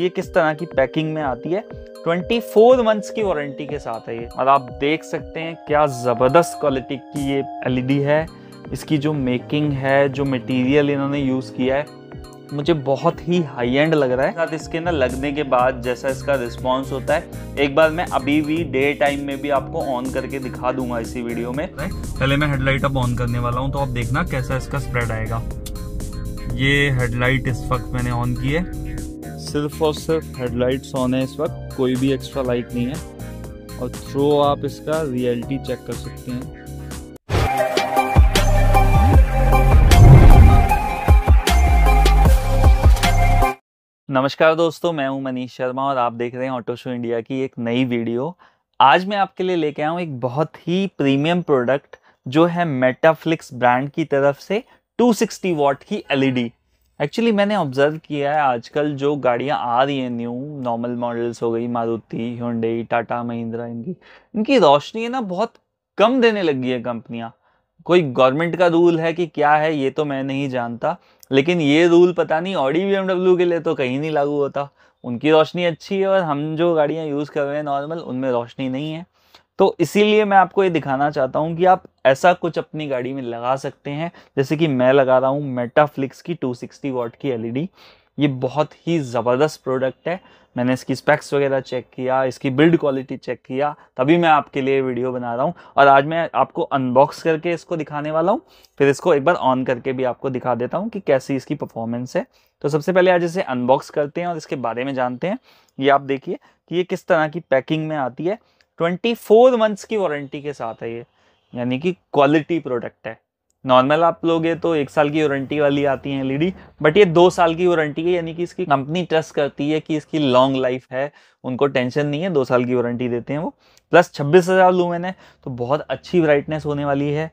ये किस तरह की पैकिंग में आती है 24 मंथ्स की वारंटी के साथ है ये और आप देख सकते हैं क्या ज़बरदस्त क्वालिटी की ये एल e है इसकी जो मेकिंग है जो मटीरियल इन्होंने यूज़ किया है मुझे बहुत ही हाई एंड लग रहा है साथ इसके ना लगने के बाद जैसा इसका रिस्पांस होता है एक बार मैं अभी भी डे टाइम में भी आपको ऑन करके दिखा दूंगा इसी वीडियो में पहले मैं हेडलाइट अब ऑन करने वाला हूं तो आप देखना कैसा इसका स्प्रेड आएगा ये हेडलाइट इस वक्त मैंने ऑन की है सिर्फ और सिर्फ हेडलाइट्स ऑन है इस वक्त कोई भी एक्स्ट्रा लाइट नहीं है और थ्रो आप इसका रियलिटी चेक कर सकते हैं नमस्कार दोस्तों मैं हूं मनीष शर्मा और आप देख रहे हैं ऑटो शो इंडिया की एक नई वीडियो आज मैं आपके लिए लेके आया हूं एक बहुत ही प्रीमियम प्रोडक्ट जो है मेटाफ्लिक्स ब्रांड की तरफ से 260 वॉट की एलईडी एक्चुअली मैंने ऑब्जर्व किया है आजकल जो गाड़ियाँ आ रही हैं न्यू नॉर्मल मॉडल्स हो गई मारुति ह्यूंडई टाटा महिंद्रा इनकी इनकी रोशनी है ना बहुत कम देने लगी है कंपनियाँ कोई गवर्नमेंट का रूल है कि क्या है ये तो मैं नहीं जानता लेकिन ये रूल पता नहीं ऑडी बी के लिए तो कहीं नहीं लागू होता उनकी रोशनी अच्छी है और हम जो गाड़ियाँ यूज़ कर रहे हैं नॉर्मल उनमें रोशनी नहीं है तो इसीलिए मैं आपको ये दिखाना चाहता हूँ कि आप ऐसा कुछ अपनी गाड़ी में लगा सकते हैं जैसे कि मैं लगा रहा हूँ मेटाफ्लिक्स की 260 वॉट की एलईडी e ये बहुत ही ज़बरदस्त प्रोडक्ट है मैंने इसकी स्पेक्स वगैरह चेक किया इसकी बिल्ड क्वालिटी चेक किया तभी मैं आपके लिए वीडियो बना रहा हूँ और आज मैं आपको अनबॉक्स करके इसको दिखाने वाला हूँ फिर इसको एक बार ऑन करके भी आपको दिखा देता हूँ कि कैसी इसकी परफॉर्मेंस है तो सबसे पहले आज इसे अनबॉक्स करते हैं और इसके बारे में जानते हैं ये आप देखिए कि ये किस तरह की पैकिंग में आती है ट्वेंटी फोर मंथ्स की वारंटी के साथ है ये यानी कि क्वालिटी प्रोडक्ट है नॉर्मल आप लोगे तो एक साल की वारंटी वाली आती है एलईडी बट ये दो साल की वारंटी है यानी कि इसकी कंपनी ट्रस्ट करती है कि इसकी लॉन्ग लाइफ है उनको टेंशन नहीं है दो साल की वारंटी देते हैं वो प्लस छब्बीस हज़ार लूँ मैंने तो बहुत अच्छी ब्राइटनेस होने वाली है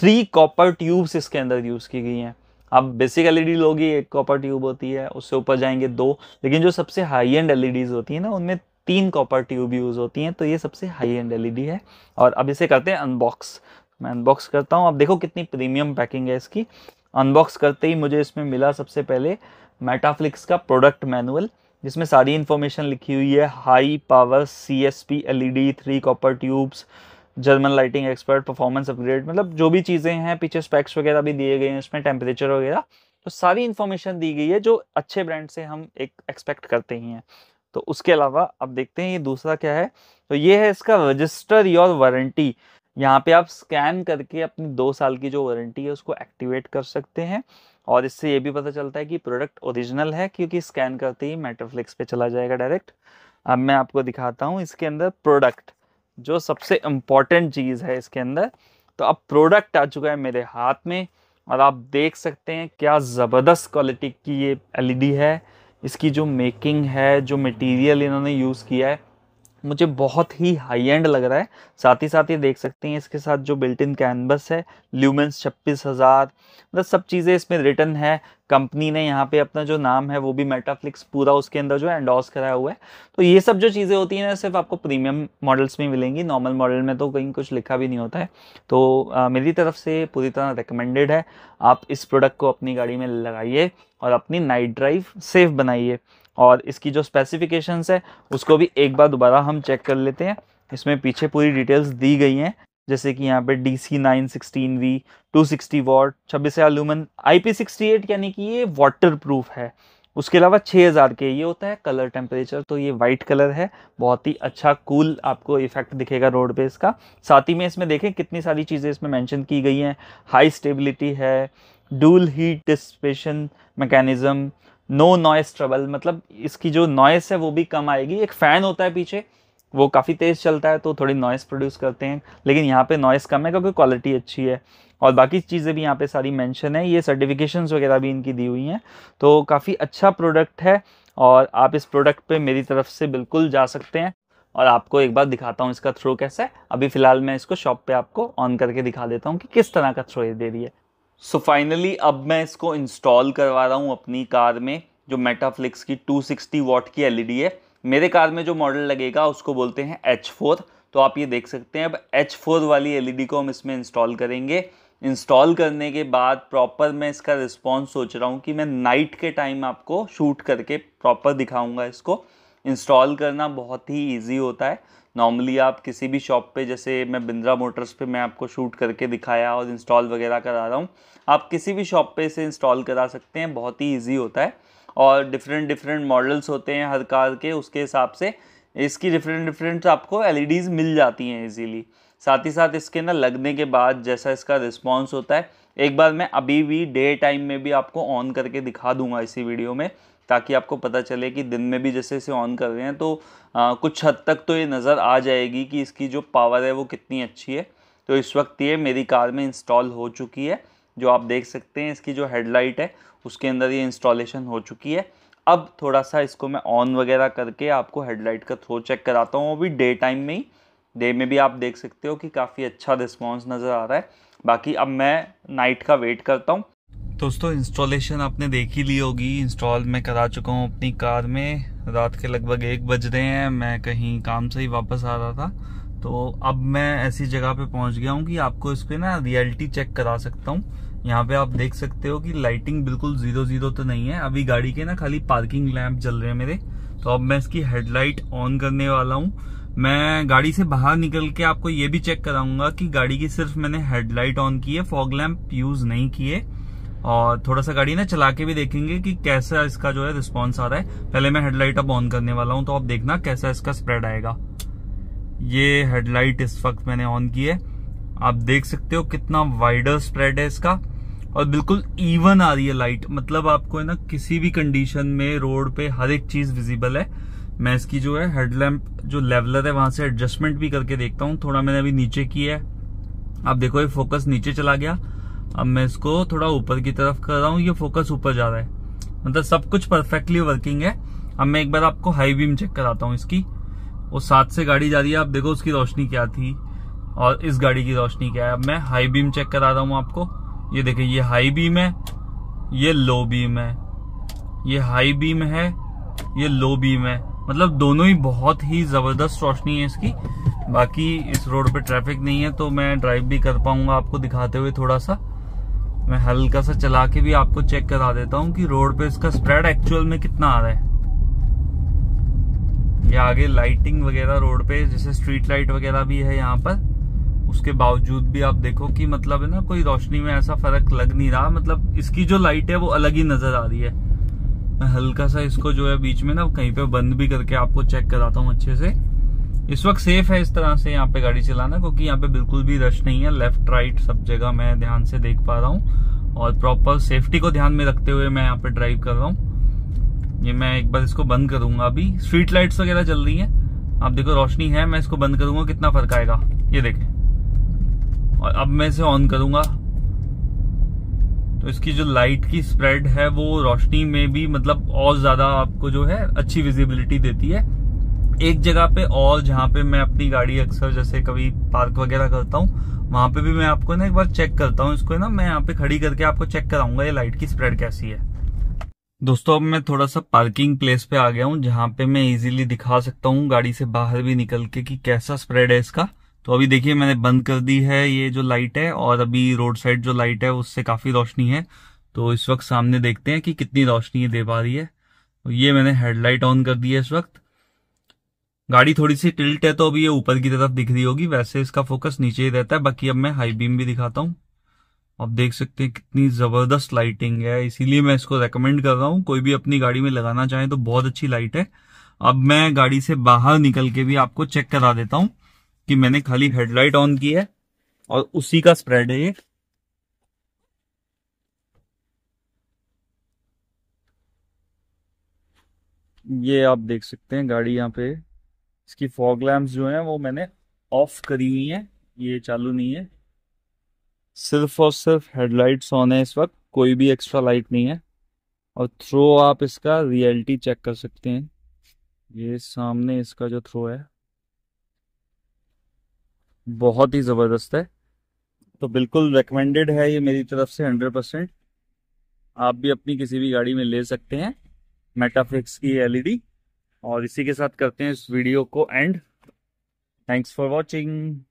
थ्री कॉपर ट्यूब्स इसके अंदर यूज़ की गई हैं आप बेसिक एलईडी लोगे एक कॉपर ट्यूब होती है उससे ऊपर जाएंगे दो लेकिन जो सबसे हाई एंड एलईडीज होती है ना उनमें तीन कॉपर ट्यूब यूज़ होती हैं तो ये सबसे हाई एंड एलईडी है और अब इसे करते हैं अनबॉक्स मैं अनबॉक्स करता हूँ अब देखो कितनी प्रीमियम पैकिंग है इसकी अनबॉक्स करते ही मुझे इसमें मिला सबसे पहले मेटाफ्लिक्स का प्रोडक्ट मैनुअल जिसमें सारी इन्फॉर्मेशन लिखी हुई है high power C S P L E D three copper tubes German lighting expert performance upgrade मतलब जो भी चीज़ें हैं पीछे स्पेक्स वगैरह भी दिए गए हैं इसमें टेम्परेचर वगैरह तो सारी इन्फॉर्मेशन दी गई है जो अच्छे ब्रांड से हम एक एक्सपेक्ट करते ही हैं तो उसके अलावा अब देखते हैं ये दूसरा क्या है तो ये है इसका रजिस्टर योर वारंटी यहाँ पे आप स्कैन करके अपनी दो साल की जो वारंटी है उसको एक्टिवेट कर सकते हैं और इससे ये भी पता चलता है कि प्रोडक्ट ओरिजिनल है क्योंकि स्कैन करते ही मेटाफ्लिक्स पे चला जाएगा डायरेक्ट अब मैं आपको दिखाता हूँ इसके अंदर प्रोडक्ट जो सबसे इम्पॉर्टेंट चीज़ है इसके अंदर तो अब प्रोडक्ट आ चुका है मेरे हाथ में और आप देख सकते हैं क्या ज़बरदस्त क्वालिटी की ये एल है इसकी जो मेकिंग है जो मटेरियल इन्होंने यूज़ किया है मुझे बहुत ही हाई एंड लग रहा है साथ ही साथ ये देख सकते हैं इसके साथ जो बिल्ट इन कैनवस है ल्यूमेंस छब्बीस हज़ार मतलब सब चीज़ें इसमें रिटर्न है कंपनी ने यहाँ पे अपना जो नाम है वो भी मेटाफ्लिक्स पूरा उसके अंदर जो है कराया हुआ है तो ये सब जो चीज़ें होती हैं ना सिर्फ आपको प्रीमियम मॉडल्स में मिलेंगी नॉर्मल मॉडल में तो कहीं कुछ लिखा भी नहीं होता है तो आ, मेरी तरफ से पूरी तरह रिकमेंडेड है आप इस प्रोडक्ट को अपनी गाड़ी में लगाइए और अपनी नाइट ड्राइव सेफ बनाइए और इसकी जो स्पेसिफिकेशंस है उसको भी एक बार दोबारा हम चेक कर लेते हैं इसमें पीछे पूरी डिटेल्स दी गई हैं जैसे कि यहाँ पे D C nine sixteen V two sixty watt छब्बीस हज़ार आई पी सिक्सटी एट यानी कि ये वाटर प्रूफ है उसके अलावा 6000 के ये होता है कलर टेम्परेचर तो ये वाइट कलर है बहुत ही अच्छा कूल आपको इफेक्ट दिखेगा रोड पे इसका साथ ही में इसमें देखें कितनी सारी चीज़ें इसमें मेंशन की गई हैं हाई स्टेबिलिटी है dual heat dissipation mechanism no noise trouble मतलब इसकी जो नॉइस है वो भी कम आएगी एक फ़ैन होता है पीछे वो काफ़ी तेज़ चलता है तो थोड़ी नॉइस प्रोड्यूस करते हैं लेकिन यहाँ पे नॉइस कम है क्योंकि क्वालिटी अच्छी है और बाकी चीज़ें भी यहाँ पे सारी मेंशन है ये सर्टिफिकेशन वगैरह भी इनकी दी हुई हैं तो काफ़ी अच्छा प्रोडक्ट है और आप इस प्रोडक्ट पे मेरी तरफ से बिल्कुल जा सकते हैं और आपको एक बार दिखाता हूँ इसका थ्रो कैसा है अभी फ़िलहाल मैं इसको शॉप पर आपको ऑन करके दिखा देता हूँ कि किस तरह का थ्रो ये दे रही है सो so फाइनली अब मैं इसको इंस्टॉल करवा रहा हूँ अपनी कार में जो मेटाफ्लिक्स की 260 वॉट की एल e है मेरे कार में जो मॉडल लगेगा उसको बोलते हैं एच फोर तो आप ये देख सकते हैं अब एच फोर वाली एल e को हम इसमें इंस्टॉल करेंगे इंस्टॉल करने के बाद प्रॉपर मैं इसका रिस्पॉन्स सोच रहा हूँ कि मैं नाइट के टाइम आपको शूट करके प्रॉपर दिखाऊँगा इसको इंस्टॉल करना बहुत ही ईजी होता है नॉर्मली आप किसी भी शॉप पे जैसे मैं बिंद्रा मोटर्स पे मैं आपको शूट करके दिखाया और इंस्टॉल वगैरह करा रहा हूँ आप किसी भी शॉप पे इसे इंस्टॉल करा सकते हैं बहुत ही ईजी होता है और डिफरेंट डिफरेंट मॉडल्स होते हैं हर कार के उसके हिसाब से इसकी डिफरेंट डिफरेंट आपको एल e मिल जाती हैं ईजीली साथ ही साथ इसके ना लगने के बाद जैसा इसका रिस्पॉन्स होता है एक बार मैं अभी भी डे टाइम में भी आपको ऑन करके दिखा दूंगा इसी वीडियो में ताकि आपको पता चले कि दिन में भी जैसे इसे ऑन कर रहे हैं तो आ, कुछ हद तक तो ये नज़र आ जाएगी कि इसकी जो पावर है वो कितनी अच्छी है तो इस वक्त ये मेरी कार में इंस्टॉल हो चुकी है जो आप देख सकते हैं इसकी जो हेडलाइट है उसके अंदर ये इंस्टॉलेशन हो चुकी है अब थोड़ा सा इसको मैं ऑन वगैरह करके आपको हेडलाइट का थ्रो चेक कराता हूँ वो भी डे टाइम में ही डे में भी आप देख सकते हो कि काफ़ी अच्छा रिस्पॉन्स नज़र आ रहा है बाकी अब मैं नाइट का वेट करता हूँ दोस्तों इंस्टॉलेशन आपने देख ही ली होगी इंस्टॉल मैं करा चुका हूँ अपनी कार में रात के लगभग एक बज रहे हैं मैं कहीं काम से ही वापस आ रहा था तो अब मैं ऐसी जगह पे पहुंच गया हूँ कि आपको इस पर ना रियलिटी चेक करा सकता हूँ यहाँ पे आप देख सकते हो कि लाइटिंग बिल्कुल जीरो जीरो तो नहीं है अभी गाड़ी के ना खाली पार्किंग लैम्प जल रहे हैं मेरे तो अब मैं इसकी हेडलाइट ऑन करने वाला हूँ मैं गाड़ी से बाहर निकल के आपको ये भी चेक कराऊंगा कि गाड़ी की सिर्फ मैंने हेडलाइट ऑन की है फॉग लैम्प यूज नहीं किए और थोड़ा सा गाड़ी ना चला के भी देखेंगे कि कैसा इसका जो है रिस्पॉन्स आ रहा है पहले मैं हेडलाइट अब ऑन करने वाला हूँ तो आप देखना कैसा इसका स्प्रेड आएगा ये हेडलाइट इस वक्त मैंने ऑन की है आप देख सकते हो कितना वाइडर स्प्रेड है इसका और बिल्कुल इवन आ रही है लाइट मतलब आपको है ना किसी भी कंडीशन में रोड पे हर एक चीज विजिबल है मैं इसकी जो है हेडलैम्प जो लेवलर है वहां से एडजस्टमेंट भी करके देखता हूँ थोड़ा मैंने अभी नीचे की है आप देखो ये फोकस नीचे चला गया अब मैं इसको थोड़ा ऊपर की तरफ कर रहा हूँ ये फोकस ऊपर जा रहा है मतलब सब कुछ परफेक्टली वर्किंग है अब मैं एक बार आपको हाई बीम चेक कराता हूँ इसकी वो साथ से गाड़ी जा रही है आप देखो उसकी रोशनी क्या थी और इस गाड़ी की रोशनी क्या है अब मैं हाई बीम चेक करा रहा हूँ आपको ये देखे ये हाई बीम है ये लो बीम है ये हाई बीम है ये लो बीम है मतलब दोनों ही बहुत ही ज़बरदस्त रोशनी है इसकी बाकी इस रोड पे ट्रैफिक नहीं है तो मैं ड्राइव भी कर पाऊंगा आपको दिखाते हुए थोड़ा सा मैं हल्का सा चला के भी आपको चेक करा देता हूँ कि रोड पे इसका स्प्रेड एक्चुअल में कितना आ रहा है ये आगे लाइटिंग वगैरह रोड पे जैसे स्ट्रीट लाइट वगैरह भी है यहाँ पर उसके बावजूद भी आप देखो कि मतलब है ना कोई रोशनी में ऐसा फर्क लग नहीं रहा मतलब इसकी जो लाइट है वो अलग ही नजर आ रही है मैं हल्का सा इसको जो है बीच में ना कहीं पे बंद भी करके आपको चेक कराता हूँ अच्छे से इस वक्त सेफ है इस तरह से यहाँ पे गाड़ी चलाना क्योंकि यहाँ पे बिल्कुल भी रश नहीं है लेफ्ट राइट सब जगह मैं ध्यान से देख पा रहा हूँ और प्रॉपर सेफ्टी को ध्यान में रखते हुए मैं यहाँ पे ड्राइव कर रहा हूँ ये मैं एक बार इसको बंद करूंगा अभी स्ट्रीट लाइट्स वगैरह चल रही है आप देखो रोशनी है मैं इसको बंद करूंगा कितना फर्क आएगा ये देखें और अब मैं इसे ऑन करूंगा तो इसकी जो लाइट की स्प्रेड है वो रोशनी में भी मतलब और ज्यादा आपको जो है अच्छी विजिबिलिटी देती है एक जगह पे और जहाँ पे मैं अपनी गाड़ी अक्सर जैसे कभी पार्क वगैरह करता हूँ वहां पे भी मैं आपको ना एक बार चेक करता हूँ इसको ना मैं यहाँ पे खड़ी करके आपको चेक कराऊंगा ये लाइट की स्प्रेड कैसी है दोस्तों अब मैं थोड़ा सा पार्किंग प्लेस पे आ गया हूँ जहाँ पे मैं इजीली दिखा सकता हूँ गाड़ी से बाहर भी निकल के कि कैसा स्प्रेड है इसका तो अभी देखिए मैंने बंद कर दी है ये जो लाइट है और अभी रोड साइड जो लाइट है उससे काफी रोशनी है तो इस वक्त सामने देखते हैं कि कितनी रोशनी ये दे पा रही है तो ये मैंने हेडलाइट ऑन कर दी है इस वक्त गाड़ी थोड़ी सी टिल्ट है तो अभी ये ऊपर की तरफ दिख रही होगी वैसे इसका फोकस नीचे ही रहता है बाकी अब मैं हाई बीम भी दिखाता हूँ आप देख सकते हैं कितनी जबरदस्त लाइटिंग है इसीलिए मैं इसको रेकमेंड कर रहा हूँ कोई भी अपनी गाड़ी में लगाना चाहे तो बहुत अच्छी लाइट है अब मैं गाड़ी से बाहर निकल के भी आपको चेक करा देता हूँ कि मैंने खाली हेडलाइट ऑन की है और उसी का स्प्रेड है ये ये आप देख सकते हैं गाड़ी यहाँ पे इसकी फॉग लैम्प जो हैं वो मैंने ऑफ करी हुई हैं ये चालू नहीं है सिर्फ और सिर्फ हेडलाइट्स ऑन है इस वक्त कोई भी एक्स्ट्रा लाइट नहीं है और थ्रो आप इसका रियलिटी चेक कर सकते हैं ये सामने इसका जो थ्रो है बहुत ही ज़बरदस्त है तो बिल्कुल रिकमेंडेड है ये मेरी तरफ से हंड्रेड परसेंट आप भी अपनी किसी भी गाड़ी में ले सकते हैं मेटाफिक्स की एलईडी और इसी के साथ करते हैं इस वीडियो को एंड थैंक्स फॉर वॉचिंग